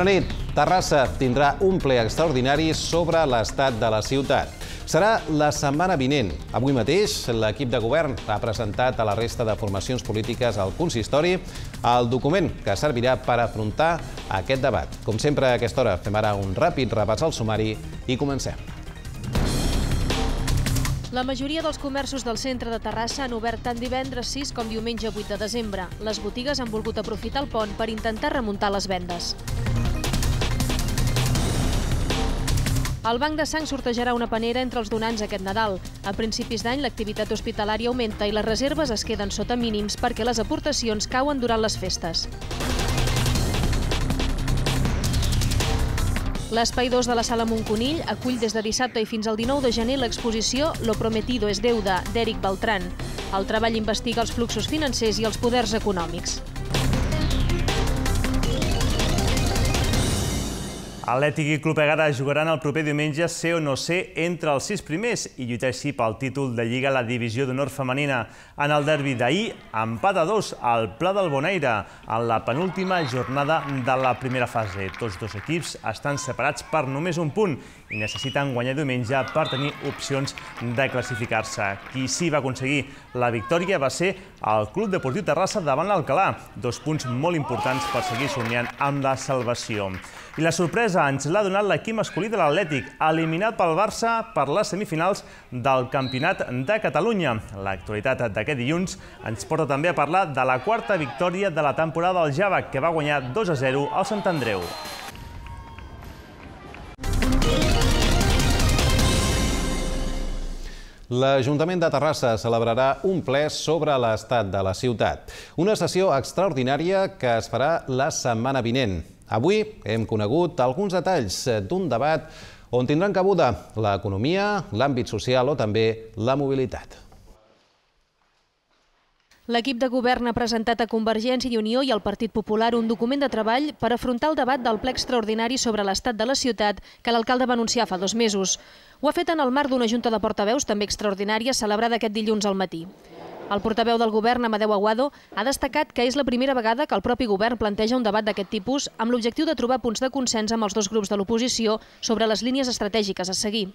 Bona nit. Terrassa tindrà un ple extraordinari sobre l'estat de la ciutat. Serà la setmana vinent. Avui mateix, l'equip de govern ha presentat a la resta de formacions polítiques al consistori el document que servirà per afrontar aquest debat. Com sempre, a aquesta hora fem ara un ràpid repàs al sumari i comencem. La majoria dels comerços del centre de Terrassa han obert tant divendres 6 com diumenge 8 de desembre. Les botigues han volgut aprofitar el pont per intentar remuntar les vendes. El Banc de Sang sortejarà una panera entre els donants aquest Nadal. A principis d'any, l'activitat hospitalària augmenta i les reserves es queden sota mínims perquè les aportacions cauen durant les festes. L'espai 2 de la Sala Montconill acull des de dissabte i fins al 19 de gener l'exposició Lo prometido es deuda, d'Eric Beltrán. El treball investiga els fluxos financers i els poders econòmics. Atlètic i Club Egara jugaran el proper diumenge ser o no ser entre els sis primers i lluita així pel títol de Lliga a la divisió d'honor femenina. En el derbi d'ahir, empat a dos al Pla del Bonaire, en la penúltima jornada de la primera fase. Tots dos equips estan separats per només un punt i necessiten guanyar diumenge per tenir opcions de classificar-se. Qui sí va aconseguir la victòria va ser el Club Deportiu Terrassa davant l'Alcalà, dos punts molt importants per seguir somiant amb la salvació. I la sorpresa ens l'ha donat l'equip masculí de l'Atlètic, eliminat pel Barça per les semifinals del Campionat de Catalunya. L'actualitat d'aquest dilluns ens porta també a parlar de la quarta victòria de la temporada del Java, que va guanyar 2 a 0 al Sant Andreu. L'Ajuntament de Terrassa celebrarà un ple sobre l'estat de la ciutat. Una sessió extraordinària que es farà la setmana vinent. Avui hem conegut alguns detalls d'un debat on tindran cabuda l'economia, l'àmbit social o també la mobilitat. L'equip de govern ha presentat a Convergència i Unió i al Partit Popular un document de treball per afrontar el debat del ple extraordinari sobre l'estat de la ciutat que l'alcalde va anunciar fa dos mesos. Ho ha fet en el marc d'una junta de portaveus també extraordinària celebrada aquest dilluns al matí. El portaveu del govern, Amadeu Aguado, ha destacat que és la primera vegada que el propi govern planteja un debat d'aquest tipus amb l'objectiu de trobar punts de consens amb els dos grups de l'oposició sobre les línies estratègiques a seguir.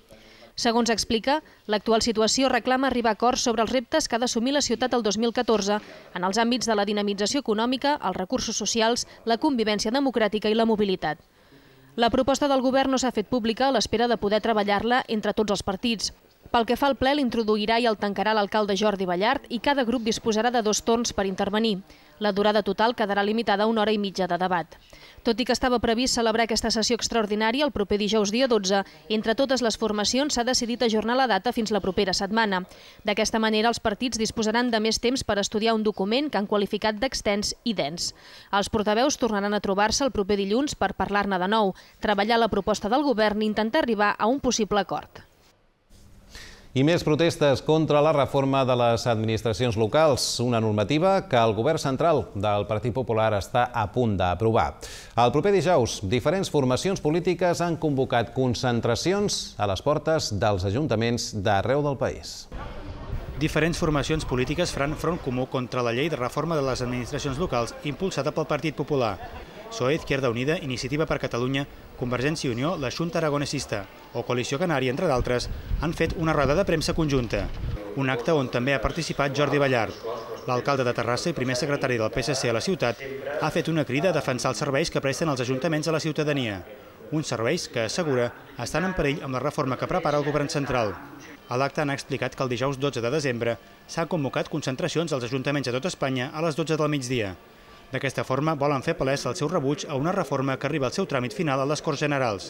Segons explica, l'actual situació reclama arribar a acords sobre els reptes que ha d'assumir la ciutat el 2014 en els àmbits de la dinamització econòmica, els recursos socials, la convivència democràtica i la mobilitat. La proposta del govern no s'ha fet pública a l'espera de poder treballar-la entre tots els partits. Pel que fa al ple, l'introduirà i el tancarà l'alcalde Jordi Ballart i cada grup disposarà de dos torns per intervenir. La durada total quedarà limitada a una hora i mitja de debat. Tot i que estava previst celebrar aquesta sessió extraordinària el proper dijous dia 12, entre totes les formacions s'ha decidit ajornar la data fins la propera setmana. D'aquesta manera, els partits disposaran de més temps per estudiar un document que han qualificat d'extens i dens. Els portaveus tornaran a trobar-se el proper dilluns per parlar-ne de nou, treballar la proposta del govern i intentar arribar a un possible acord. I més protestes contra la reforma de les administracions locals, una normativa que el govern central del Partit Popular està a punt d'aprovar. El proper dijous, diferents formacions polítiques han convocat concentracions a les portes dels ajuntaments d'arreu del país. Diferents formacions polítiques faran front comú contra la llei de reforma de les administracions locals impulsada pel Partit Popular. PSOE, Izquierda Unida, Iniciativa per Catalunya, Convergència i Unió, la Junta Aragonesista o Coalició Canària, entre d'altres, han fet una roda de premsa conjunta. Un acte on també ha participat Jordi Ballart. L'alcalde de Terrassa i primer secretari del PSC a la ciutat ha fet una crida a defensar els serveis que presten els ajuntaments a la ciutadania. Uns serveis que, assegura, estan en perill amb la reforma que prepara el govern central. A l'acte han explicat que el dijous 12 de desembre s'han convocat concentracions als ajuntaments de tot Espanya a les 12 del migdia. D'aquesta forma volen fer palès el seu rebuig a una reforma que arriba al seu tràmit final a les Corts Generals.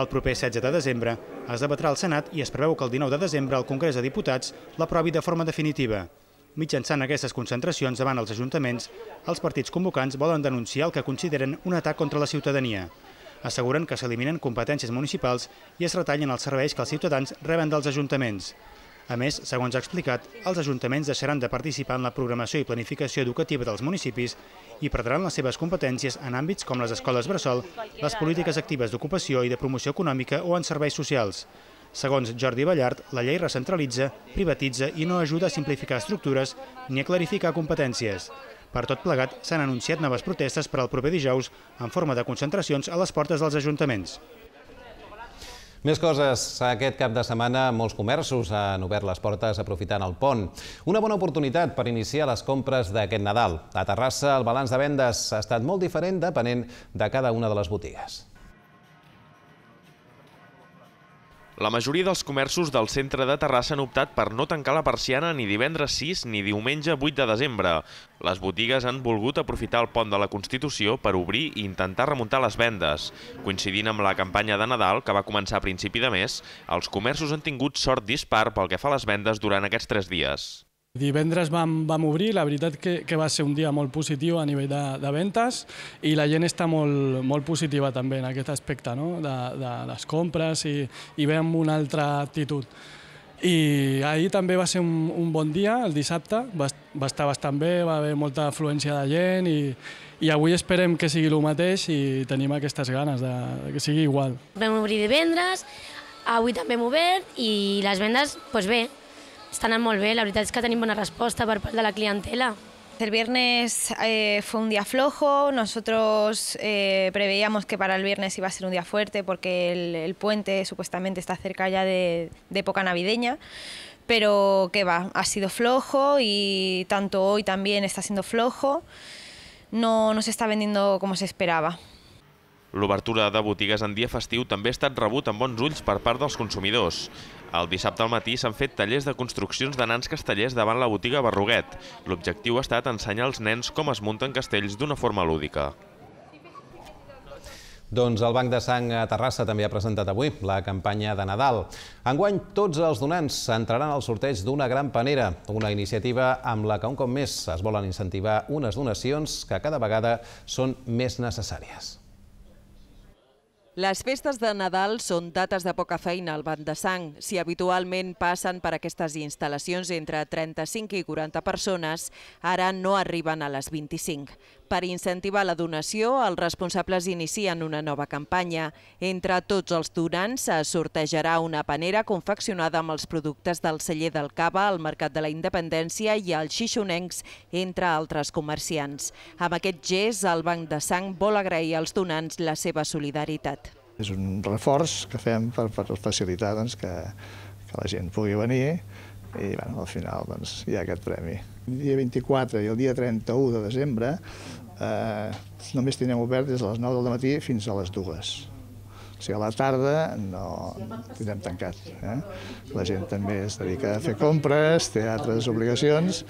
El proper 16 de desembre es debatrà al Senat i es preveu que el 19 de desembre el Congrés de Diputats l'aprovi de forma definitiva. Mitjançant aquestes concentracions davant els ajuntaments, els partits convocants volen denunciar el que consideren un atac contra la ciutadania. Asseguren que s'eliminen competències municipals i es retallen els serveis que els ciutadans reben dels ajuntaments. A més, segons ha explicat, els ajuntaments deixaran de participar en la programació i planificació educativa dels municipis i perdran les seves competències en àmbits com les escoles bressol, les polítiques actives d'ocupació i de promoció econòmica o en serveis socials. Segons Jordi Ballart, la llei recentralitza, privatitza i no ajuda a simplificar estructures ni a clarificar competències. Per tot plegat, s'han anunciat noves protestes per al proper dijous en forma de concentracions a les portes dels ajuntaments. Més coses. Aquest cap de setmana molts comerços han obert les portes aprofitant el pont. Una bona oportunitat per iniciar les compres d'aquest Nadal. A Terrassa, el balanç de vendes ha estat molt diferent depenent de cada una de les botigues. La majoria dels comerços del centre de Terrassa han optat per no tancar la persiana ni divendres 6 ni diumenge 8 de desembre. Les botigues han volgut aprofitar el pont de la Constitució per obrir i intentar remuntar les vendes. Coincidint amb la campanya de Nadal, que va començar a principi de mes, els comerços han tingut sort dispar pel que fa a les vendes durant aquests tres dies. Divendres vam, vam obrir, la veritat que, que va ser un dia molt positiu a nivell de, de ventes i la gent està molt, molt positiva també en aquest aspecte no? de, de les compres i, i ve amb una altra actitud. I ahir també va ser un, un bon dia, el dissabte, va, va estar bastant bé, va haver molta afluència de gent i, i avui esperem que sigui el mateix i tenim aquestes ganes de, de que sigui igual. Vam obrir divendres, avui també hem obert i les vendes, doncs bé, està anant molt bé, la veritat és que tenim bona resposta per part de la clientela. El viernes eh, fue un día flojo, nosotros eh, preveíamos que para el viernes iba a ser un día fuerte porque el, el puente supuestamente está cerca ya de, de época navideña, pero que va, ha sido flojo y tanto hoy también está siendo flojo, no, no se está vendiendo como se esperaba. L'obertura de botigues en dia festiu també ha estat rebut amb bons ulls per part dels consumidors. El dissabte al matí s'han fet tallers de construccions de nans castellers davant la botiga Barruguet. L'objectiu ha estat ensenyar als nens com es munten castells d'una forma lúdica. Doncs el Banc de Sang a Terrassa també ha presentat avui la campanya de Nadal. Enguany, tots els donants s'entraran al sorteig d'una gran panera, una iniciativa amb la que un cop més es volen incentivar unes donacions que cada vegada són més necessàries. Les festes de Nadal són dates de poca feina al banc de sang. Si habitualment passen per aquestes instal·lacions entre 35 i 40 persones, ara no arriben a les 25 per incentivar la donació, els responsables inicien una nova campanya. Entre tots els donants se sortejarà una panera confeccionada amb els productes del celler del Cava, el Mercat de la Independència i els xixonencs, entre altres comerciants. Amb aquest gest, el Banc de Sang vol agrair als donants la seva solidaritat. És un reforç que fem per, per facilitar doncs, que, que la gent pugui venir i bueno, al final doncs, hi ha aquest premi. El dia 24 i el dia 31 de desembre eh, només tenim obert des de les 9 del matí fins a les 2. O sigui, a la tarda no tindrem tancat. Eh? La gent també es dedica a fer compres, té altres obligacions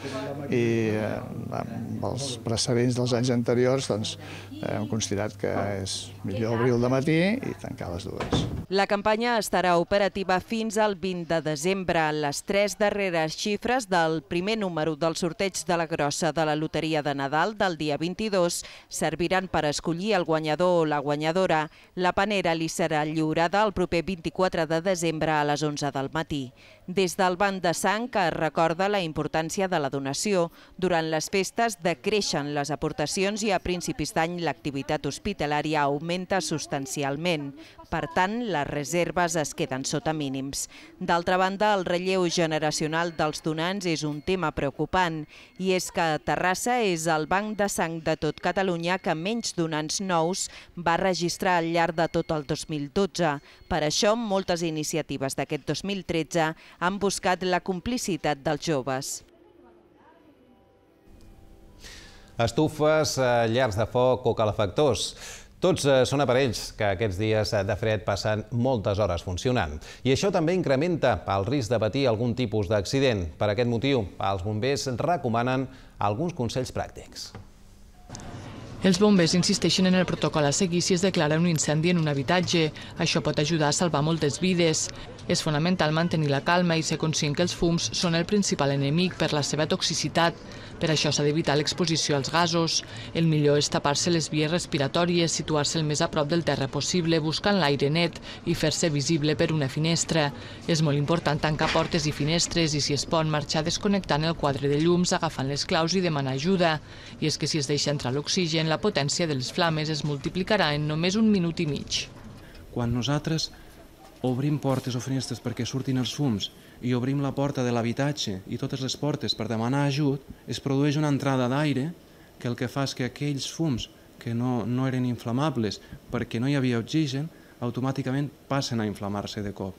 i eh, amb els precedents dels anys anteriors doncs, hem considerat que és millor obrir el matí i tancar les dues. La campanya estarà operativa fins al 20 de desembre. Les tres darreres xifres del primer número del sorteig de la grossa de la Loteria de Nadal del dia 22 serviran per escollir el guanyador o la guanyadora. La panera li serà lliurada el proper 24 de desembre a les 11 del matí. Des del banc de sang que recorda la importància de la donació, durant les festes decreixen les aportacions i a principis d'any l'activitat hospitalària augmenta substancialment. Per tant, les reserves es queden sota mínims. D'altra banda, el relleu generacional dels donants és un tema preocupant i és que Terrassa és el banc de sang de tot Catalunya que menys donants nous va registrar al llarg de tot el 2012. Per això, moltes iniciatives d'aquest 2013 han buscat la complicitat dels joves. Estufes, eh, llars de foc o calefactors. Tots eh, són aparells que aquests dies eh, de fred passen moltes hores funcionant. I això també incrementa el risc de patir algun tipus d'accident. Per aquest motiu, els bombers recomanen alguns consells pràctics. Els bombers insisteixen en el protocol a seguir si es declara un incendi en un habitatge. Això pot ajudar a salvar moltes vides. És fonamental mantenir la calma i ser conscient que els fums són el principal enemic per la seva toxicitat. Per això s'ha d'evitar l'exposició als gasos. El millor és tapar-se les vies respiratòries, situar-se el més a prop del terra possible, buscant l'aire net i fer-se visible per una finestra. És molt important tancar portes i finestres i, si es pot, marxar desconnectant el quadre de llums, agafant les claus i demanar ajuda. I és que si es deixa entrar l'oxigen, la potència de les flames es multiplicarà en només un minut i mig. Quan nosaltres obrim portes o finestres perquè surtin els fums i obrim la porta de l'habitatge i totes les portes per demanar ajut, es produeix una entrada d'aire que el que fa és que aquells fums que no, no eren inflamables perquè no hi havia oxigen, automàticament passen a inflamar-se de cop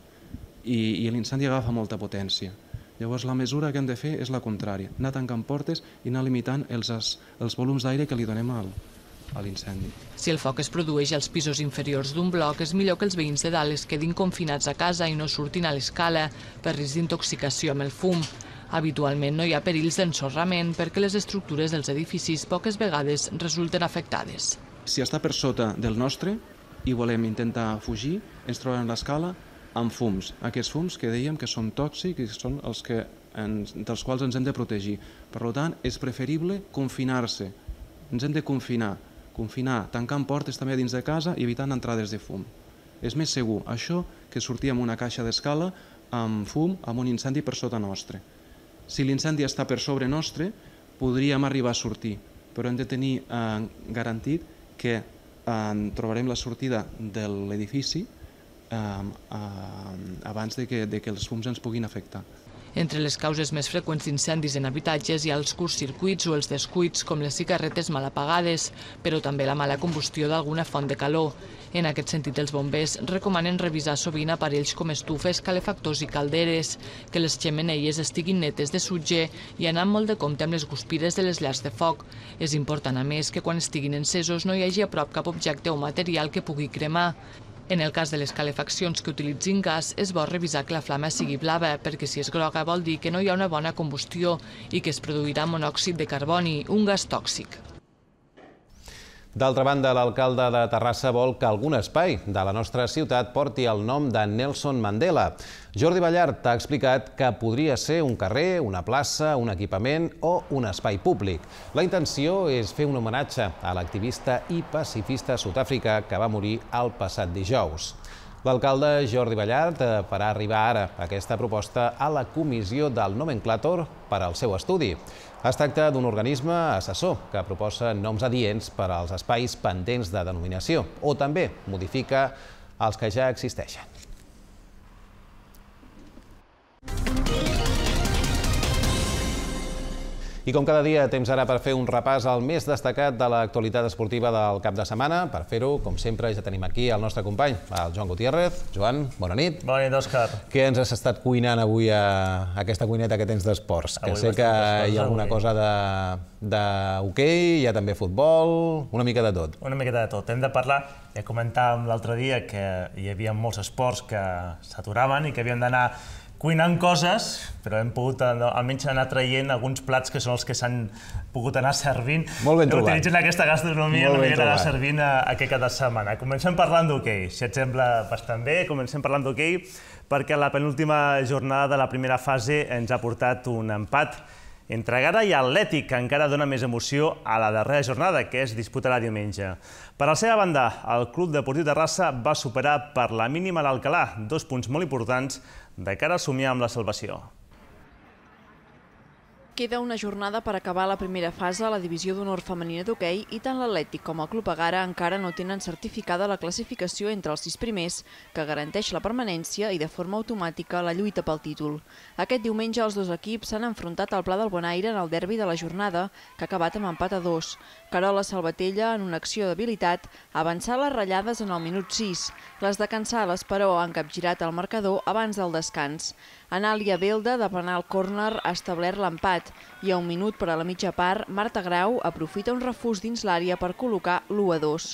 i, i l'incendi agafa molta potència. Llavors la mesura que hem de fer és la contrària, anar tancant portes i anar limitant els, els volums d'aire que li donem al, a l'incendi. Si el foc es produeix als pisos inferiors d'un bloc, és millor que els veïns de dalt es quedin confinats a casa i no surtin a l'escala per risc d'intoxicació amb el fum. Habitualment no hi ha perills d'ensorrament perquè les estructures dels edificis poques vegades resulten afectades. Si està per sota del nostre i volem intentar fugir, ens trobarem l'escala, amb fums. Aquests fums que dèiem que són tòxics i són els que ens, dels quals ens hem de protegir. Per tant, és preferible confinar-se. Ens hem de confinar. Confinar, tancant portes també dins de casa i evitant entrades de fum. És més segur això que sortir amb una caixa d'escala amb fum, amb un incendi per sota nostre. Si l'incendi està per sobre nostre, podríem arribar a sortir, però hem de tenir eh, garantit que eh, trobarem la sortida de l'edifici eh, abans de que, de que els fums ens puguin afectar. Entre les causes més freqüents d'incendis en habitatges hi ha els curts circuits o els descuits, com les cigarretes mal apagades, però també la mala combustió d'alguna font de calor. En aquest sentit, els bombers recomanen revisar sovint aparells com estufes, calefactors i calderes, que les xemeneies estiguin netes de sutge i anar molt de compte amb les guspires de les llars de foc. És important, a més, que quan estiguin encesos no hi hagi a prop cap objecte o material que pugui cremar. En el cas de les calefaccions que utilitzin gas, és bo revisar que la flama sigui blava, perquè si és groga vol dir que no hi ha una bona combustió i que es produirà monòxid de carboni, un gas tòxic. D'altra banda, l'alcalde de Terrassa vol que algun espai de la nostra ciutat porti el nom de Nelson Mandela. Jordi Ballart ha explicat que podria ser un carrer, una plaça, un equipament o un espai públic. La intenció és fer un homenatge a l'activista i pacifista sud-àfrica que va morir el passat dijous. L'alcalde Jordi Ballart eh, farà arribar ara aquesta proposta a la comissió del nomenclàtor per al seu estudi. Es tracta d'un organisme assessor que proposa noms adients per als espais pendents de denominació o també modifica els que ja existeixen. I com cada dia, temps ara per fer un repàs al més destacat de l'actualitat esportiva del cap de setmana. Per fer-ho, com sempre, ja tenim aquí el nostre company, el Joan Gutiérrez. Joan, bona nit. Bona nit, Òscar. Què ens has estat cuinant avui a aquesta cuineta que tens d'esports? Que sé que hi ha alguna avui. cosa de d'hoquei, hi ha també futbol, una mica de tot. Una mica de tot. Hem de parlar, ja comentàvem l'altre dia que hi havia molts esports que s'aturaven i que havien d'anar cuinant coses, però hem pogut eh, almenys anar traient alguns plats que són els que s'han pogut anar servint. Molt ben trobat. Utilitzen aquesta gastronomia Molt una miqueta servint eh, a, a que cada setmana. Comencem parlant d'hoquei, si et sembla bastant bé. Comencem parlant d'hoquei perquè la penúltima jornada de la primera fase ens ha portat un empat entre Gara i Atlètic, que encara dona més emoció a la darrera jornada, que es disputarà diumenge. Per la seva banda, el Club Deportiu Terrassa va superar per la mínima l'Alcalà, dos punts molt importants de cara a somiar amb la salvació. Queda una jornada per acabar la primera fase a la divisió d'honor femenina d'hoquei i tant l'Atlètic com el Club Agara encara no tenen certificada la classificació entre els sis primers, que garanteix la permanència i de forma automàtica la lluita pel títol. Aquest diumenge els dos equips s'han enfrontat al Pla del Bonaire en el derbi de la jornada, que ha acabat amb empat a dos. Carola Salvatella, en una acció d'habilitat, avançà les ratllades en el minut 6. Les de Cansales, però, han capgirat el marcador abans del descans. Anàlia Belda de penal córner ha establert l'empat i a un minut per a la mitja part, Marta Grau aprofita un refús dins l'àrea per col·locar l'1-2.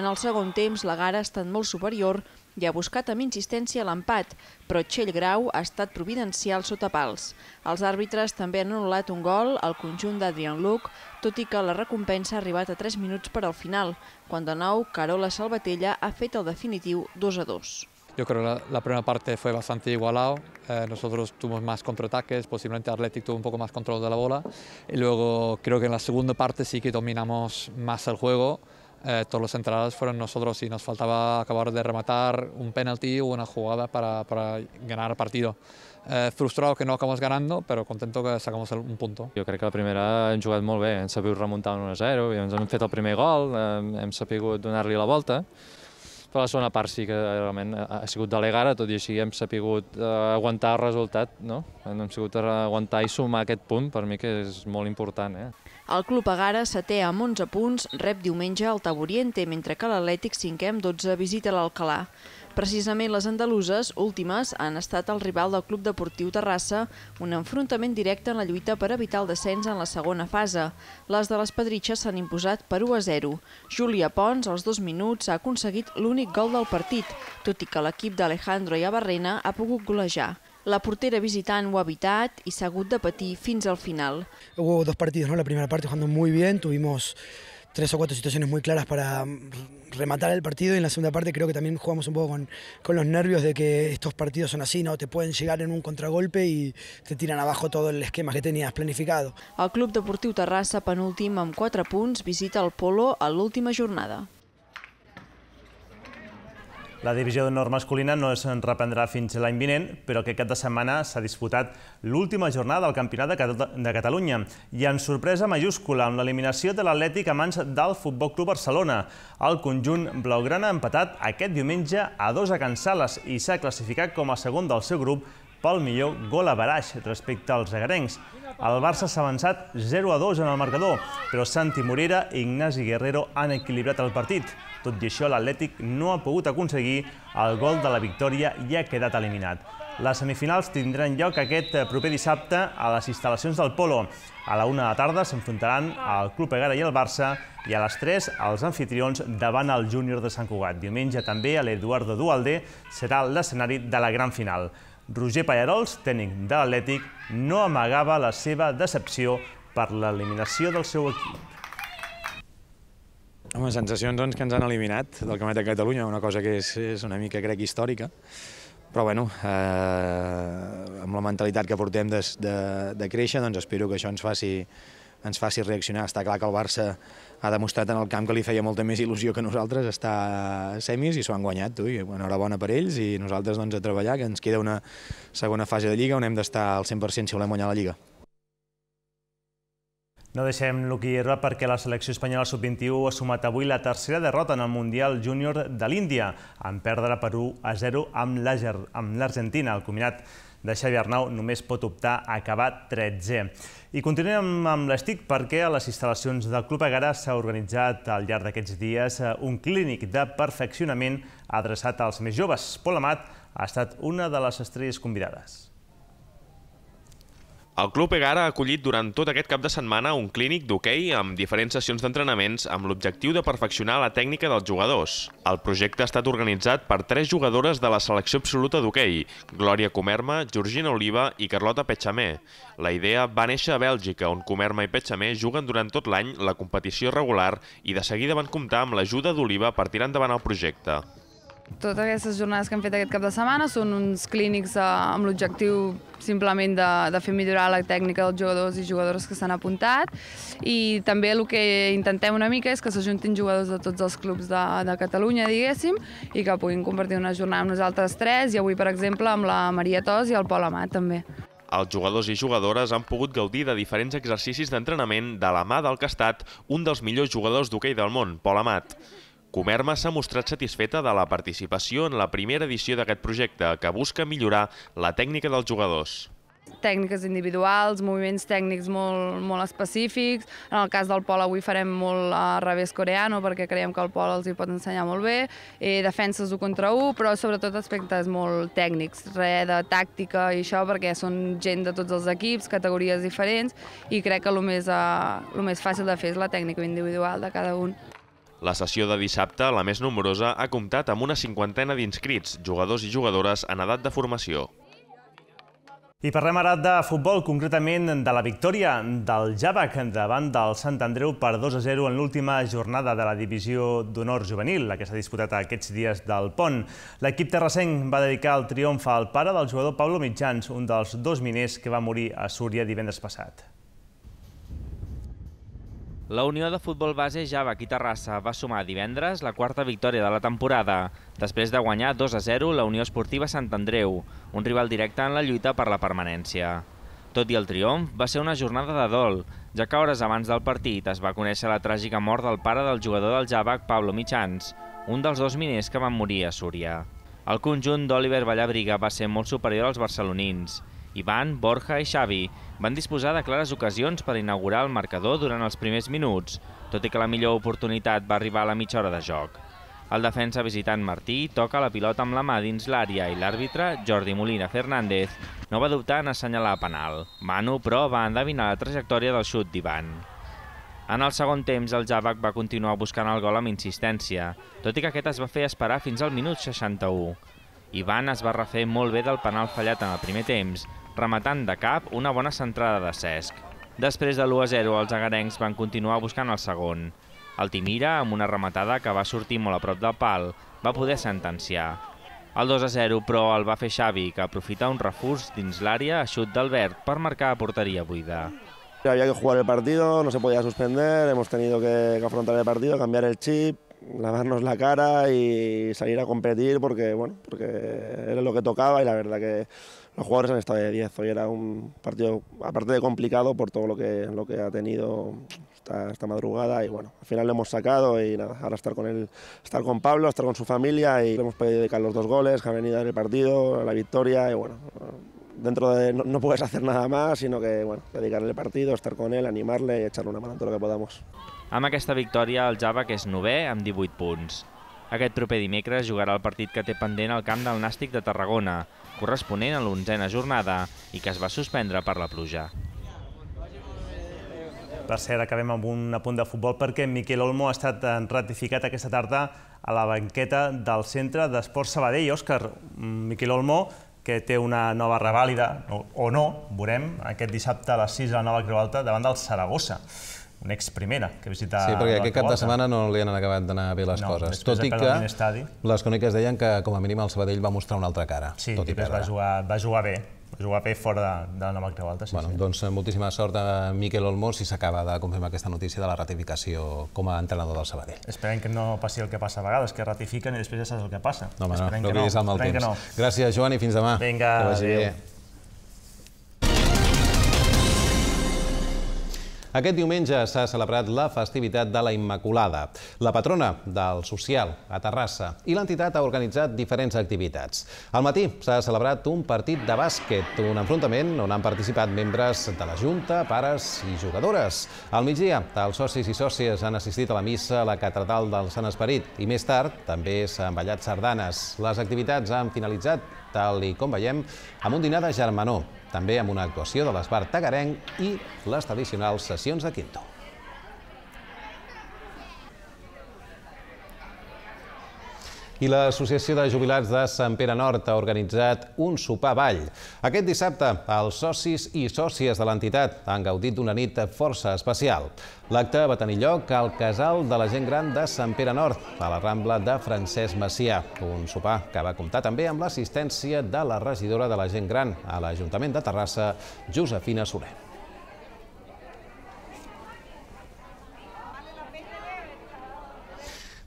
En el segon temps, la Gara ha estat molt superior i ha buscat amb insistència l'empat, però Txell Grau ha estat providencial sota pals. Els àrbitres també han anul·lat un gol al conjunt d'Adrian Luc, tot i que la recompensa ha arribat a 3 minuts per al final, quan de nou Carola Salvatella ha fet el definitiu 2 2. Yo creo que la, la primera parte fue bastante igualado. Eh, nosotros tuvimos más contraataques, posiblemente Atlético tuvo un poco más control de la bola. Y luego creo que en la segunda parte sí que dominamos más el juego. Eh, todos los entradas fueron nosotros y nos faltaba acabar de rematar un penalti o una jugada para, para ganar el partido. Eh, frustrado que no acabamos ganando, pero contento que sacamos el, un punto. Yo creo que la primera hem jugat molt bé, hem sabut remuntar un 1-0, ens hem fet el primer gol, eh, hem sabut donar-li la volta, per la segona part sí que eh, realment ha sigut de tot i així hem sapigut eh, aguantar el resultat, no? Hem sigut aguantar i sumar aquest punt, per mi que és molt important. Eh? El club Agara, setè amb 11 punts, rep diumenge el Taboriente, mentre que l'Atlètic, cinquè amb 12, visita l'Alcalà. Precisament les andaluses, últimes, han estat el rival del Club Deportiu Terrassa, un enfrontament directe en la lluita per evitar el descens en la segona fase. Les de les Pedritxes s'han imposat per 1 a 0. Júlia Pons, als dos minuts, ha aconseguit l'únic gol del partit, tot i que l'equip d'Alejandro i Abarrena ha pogut golejar. La portera visitant ho ha evitat i s'ha hagut de patir fins al final. Hubo dos partidos, ¿no? La primera parte jugando muy bien, tuvimos tres o cuatro situaciones muy claras para mm, rematar el partido y en la segunda parte creo que también jugamos un poco con, con, los nervios de que estos partidos son así, ¿no? Te pueden llegar en un contragolpe y te tiran abajo todo el esquema que tenías planificado. El Club Deportiu Terrassa, penúltim amb 4 punts, visita el Polo a l'última jornada. La divisió d'honor masculina no es reprendrà fins l'any vinent, però aquest cap de setmana s'ha disputat l'última jornada del Campionat de, Catalunya. I en sorpresa majúscula, amb l'eliminació de l'Atlètic a mans del Futbol Club Barcelona. El conjunt blaugrana ha empatat aquest diumenge a dos a Can Sales i s'ha classificat com a segon del seu grup pel millor gol a baraix respecte als agarencs. El Barça s'ha avançat 0 2 en el marcador, però Santi Morera i Ignasi Guerrero han equilibrat el partit. Tot i això, l'Atlètic no ha pogut aconseguir el gol de la victòria i ha quedat eliminat. Les semifinals tindran lloc aquest eh, proper dissabte a les instal·lacions del Polo. A la una de la tarda s'enfrontaran el Club Egara i el Barça i a les 3 els anfitrions davant el Júnior de Sant Cugat. Diumenge també a l'Eduardo Dualde serà l'escenari de la gran final. Roger Pallarols, tècnic de l'Atlètic, no amagava la seva decepció per l'eliminació del seu equip. Home, sensacions doncs, que ens han eliminat del Camp de Catalunya, una cosa que és, és una mica, crec, històrica, però bueno, eh, amb la mentalitat que portem de, de, de créixer, doncs espero que això ens faci, ens faci reaccionar. Està clar que el Barça ha demostrat en el camp que li feia molta més il·lusió que nosaltres estar a semis i s'ho han guanyat, tu, i enhorabona per ells, i nosaltres doncs, a treballar, que ens queda una segona fase de Lliga on hem d'estar al 100% si volem guanyar la Lliga. No deixem Herba perquè la selecció espanyola sub-21 ha sumat avui la tercera derrota en el Mundial Júnior de l'Índia, en perdre per 1 a 0 amb l'Argentina. El combinat de Xavi Arnau només pot optar a acabar 13è. I continuem amb l'estic perquè a les instal·lacions del Club Agara s'ha organitzat al llarg d'aquests dies eh, un clínic de perfeccionament adreçat als més joves. Pol Amat ha estat una de les estrelles convidades. El Club Egara ha acollit durant tot aquest cap de setmana un clínic d'hoquei amb diferents sessions d'entrenaments amb l'objectiu de perfeccionar la tècnica dels jugadors. El projecte ha estat organitzat per tres jugadores de la selecció absoluta d'hoquei, Glòria Comerma, Georgina Oliva i Carlota Petxamé. La idea va néixer a Bèlgica, on Comerma i Petxamé juguen durant tot l'any la competició regular i de seguida van comptar amb l'ajuda d'Oliva per tirar endavant el projecte. Totes aquestes jornades que hem fet aquest cap de setmana són uns clínics eh, amb l'objectiu simplement de, de fer millorar la tècnica dels jugadors i jugadores que s'han apuntat i també el que intentem una mica és que s'ajuntin jugadors de tots els clubs de, de Catalunya, diguéssim, i que puguin compartir una jornada amb nosaltres tres i avui, per exemple, amb la Maria Tos i el Pol Amat, també. Els jugadors i jugadores han pogut gaudir de diferents exercicis d'entrenament de la mà del que ha estat un dels millors jugadors d'hoquei del món, Pol Amat. Comerma s'ha mostrat satisfeta de la participació en la primera edició d'aquest projecte, que busca millorar la tècnica dels jugadors. Tècniques individuals, moviments tècnics molt, molt específics. En el cas del Pol avui farem molt a revés coreano perquè creiem que el Pol els hi pot ensenyar molt bé. Eh, defenses 1 contra 1, però sobretot aspectes molt tècnics, res de tàctica i això perquè són gent de tots els equips, categories diferents i crec que més, eh, el més fàcil de fer és la tècnica individual de cada un. La sessió de dissabte, la més nombrosa, ha comptat amb una cinquantena d'inscrits, jugadors i jugadores en edat de formació. I parlem ara de futbol, concretament de la victòria del Javac davant del Sant Andreu per 2 a 0 en l'última jornada de la divisió d'honor juvenil, la que s'ha disputat aquests dies del pont. L'equip terrasenc va dedicar el triomf al pare del jugador Pablo Mitjans, un dels dos miners que va morir a Súria divendres passat. La Unió de Futbol Base Java aquí Terrassa va sumar divendres la quarta victòria de la temporada, després de guanyar 2 a 0 la Unió Esportiva Sant Andreu, un rival directe en la lluita per la permanència. Tot i el triomf, va ser una jornada de dol, ja que hores abans del partit es va conèixer la tràgica mort del pare del jugador del Javac, Pablo Mitjans, un dels dos miners que van morir a Súria. El conjunt d'Oliver Vallabriga va ser molt superior als barcelonins, Ivan, Borja i Xavi van disposar de clares ocasions per inaugurar el marcador durant els primers minuts, tot i que la millor oportunitat va arribar a la mitja hora de joc. El defensa visitant Martí toca la pilota amb la mà dins l'àrea i l'àrbitre, Jordi Molina Fernández, no va dubtar en assenyalar penal. Manu, però, va endevinar la trajectòria del xut d'Ivan. En el segon temps, el Javac va continuar buscant el gol amb insistència, tot i que aquest es va fer esperar fins al minut 61. Ivan es va refer molt bé del penal fallat en el primer temps, rematant de cap una bona centrada de Cesc. Després de l'1-0, els agarencs van continuar buscant el segon. El Timira, amb una rematada que va sortir molt a prop del pal, va poder sentenciar. El 2-0, però, el va fer Xavi, que aprofita un refús dins l'àrea a xut d'Albert per marcar a porteria buida. Había que jugar el partido, no se podía suspender, hemos tenido que, afrontar el partido, cambiar el chip, lavarnos la cara y salir a competir porque, bueno, porque era lo que tocaba y la verdad que los jugadores han estado de 10. Hoy era un partido, aparte de complicado, por todo lo que, lo que ha tenido esta, esta, madrugada. Y bueno, al final lo hemos sacado y nada, ahora estar con él, estar con Pablo, estar con su familia y le hemos podido dedicar los dos goles que ha venido en el partido, la victoria y bueno. Dentro de no, no puedes hacer nada más, sino que bueno, dedicarle el partido, estar con él, animarle y echarle una mano en todo lo que podamos. Amb aquesta victòria, el Java, que és novè, amb 18 punts. Aquest proper dimecres jugarà el partit que té pendent al camp del Nàstic de Tarragona, corresponent a l'onzena jornada i que es va suspendre per la pluja. Per cert, acabem amb un apunt de futbol perquè Miquel Olmo ha estat eh, ratificat aquesta tarda a la banqueta del Centre d'Esports Sabadell. Òscar, mm, Miquel Olmo, que té una nova revàlida, o no, veurem, aquest dissabte a les 6 a la Nova Creu Alta davant del Saragossa una ex primera que visita... Sí, perquè aquest cap de setmana no li han acabat d'anar bé les coses. Tot i que les cròniques deien que com a mínim el Sabadell va mostrar una altra cara, sí, tot i perdre. Va jugar, va jugar bé, va jugar bé fora de, la Nova Creu Alta. Sí, bueno, Doncs eh, moltíssima sort a Miquel Olmos si s'acaba de confirmar aquesta notícia de la ratificació com a entrenador del Sabadell. Esperem que no passi el que passa a vegades, que ratifiquen i després ja saps el que passa. No, no, Esperem no, no, no, no. no, no, no, No. Gràcies, Joan, i fins demà. Vinga, no, no Aquest diumenge s'ha celebrat la festivitat de la Immaculada. La patrona del social a Terrassa i l'entitat ha organitzat diferents activitats. Al matí s'ha celebrat un partit de bàsquet, un enfrontament on han participat membres de la Junta, pares i jugadores. Al migdia, els socis i sòcies han assistit a la missa a la catedral del Sant Esperit i més tard també s'han ballat sardanes. Les activitats han finalitzat tal i com veiem, amb un dinar de germanor, també amb una actuació de l'esbar Tagarenc i les tradicionals sessions de Quinto. i l'Associació de Jubilats de Sant Pere Nord ha organitzat un sopar ball. Aquest dissabte, els socis i sòcies de l'entitat han gaudit d'una nit força especial. L'acte va tenir lloc al Casal de la Gent Gran de Sant Pere Nord, a la Rambla de Francesc Macià. Un sopar que va comptar també amb l'assistència de la regidora de la Gent Gran a l'Ajuntament de Terrassa, Josefina Soler.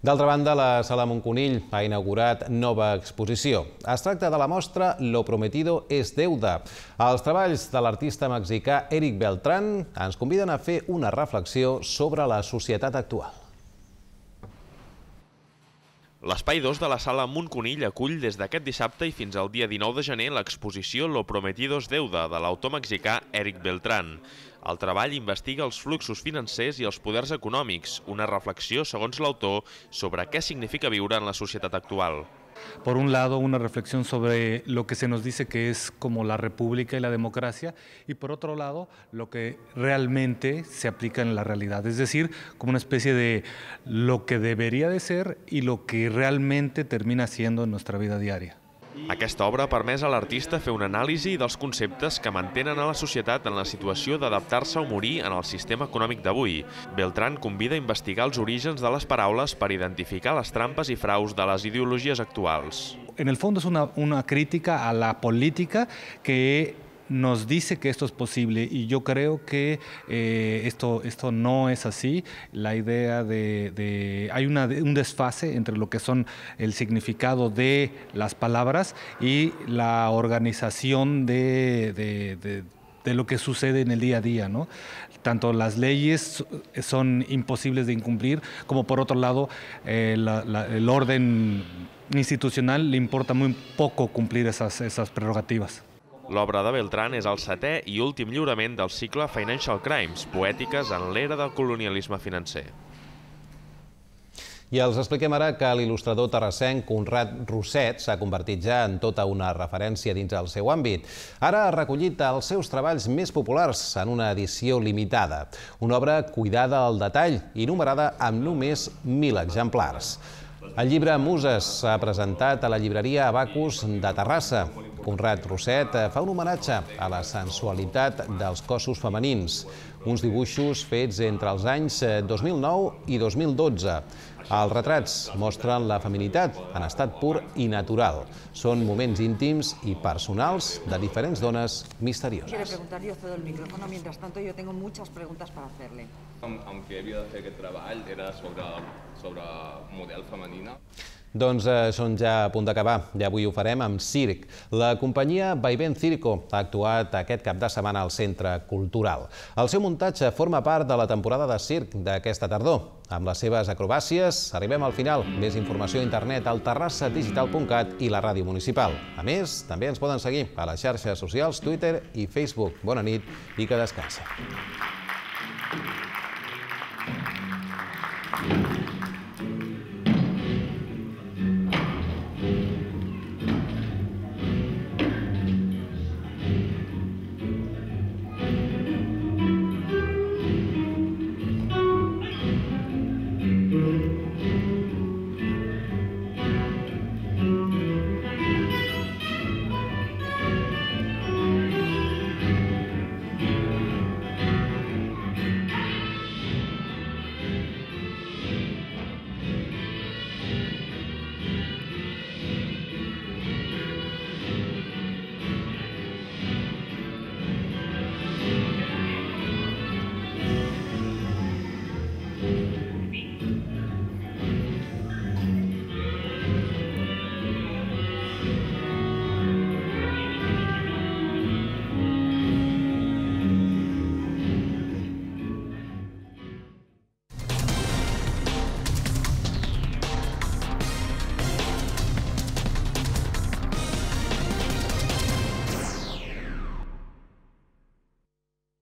D'altra banda, la Sala Montconill ha inaugurat nova exposició. Es tracta de la mostra Lo prometido es deuda. Els treballs de l'artista mexicà Eric Beltrán ens conviden a fer una reflexió sobre la societat actual. L'espai 2 de la sala Montconill acull des d'aquest dissabte i fins al dia 19 de gener l'exposició Lo prometido es deuda de l'autor mexicà Eric Beltrán. El trabajo investiga los fluxos financieros y los poderes económicos, una reflexió, segons l'autor, sobre qué significa vivir en la sociedad actual. Por un lado, una reflexión sobre lo que se nos dice que es como la república y la democracia, y por otro lado, lo que realmente se aplica en la realidad, es decir, como una especie de lo que debería de ser y lo que realmente termina siendo en nuestra vida diaria. Aquesta obra ha permès a l'artista fer una anàlisi dels conceptes que mantenen a la societat en la situació d'adaptar-se o morir en el sistema econòmic d'avui. Beltran convida a investigar els orígens de les paraules per identificar les trampes i fraus de les ideologies actuals. En el fons és una, una crítica a la política que nos dice que esto es posible y yo creo que eh, esto, no es así. La idea de... hay un desfase entre lo que son el significado de las palabras y la organización de, lo que sucede en el día a día, Tanto las leyes son imposibles de incumplir, como por otro lado eh, el orden institucional le importa muy poco cumplir esas prerrogativas. L'obra de Beltrán és el setè i últim lliurament del cicle Financial Crimes, poètiques en l'era del colonialisme financer. I els expliquem ara que l'il·lustrador terrassenc Conrad Rosset s'ha convertit ja en tota una referència dins el seu àmbit. Ara ha recollit els seus treballs més populars en una edició limitada. Una obra cuidada al detall i numerada amb només 1.000 exemplars. El llibre Muses s'ha presentat a la llibreria Abacus de Terrassa. Conrad Roset fa un homenatge a la sensualitat dels cossos femenins, uns dibuixos fets entre els anys 2009 i 2012. Els retrats mostren la feminitat en estat pur i natural. Són moments íntims i personals de diferents dones misterioses. Quiero preguntar yo cedo el micrófono, mientras tanto yo tengo muchas preguntas para hacerle. Amb, amb havia de fer aquest treball era sobre, sobre model femenina. Doncs eh, són ja a punt d'acabar i avui ho farem amb circ. La companyia Vaivent Circo ha actuat aquest cap de setmana al Centre Cultural. El seu muntatge forma part de la temporada de circ d'aquesta tardor. Amb les seves acrobàcies arribem al final. Més informació a internet al terrassadigital.cat i la ràdio municipal. A més, també ens poden seguir a les xarxes socials, Twitter i Facebook. Bona nit i que you.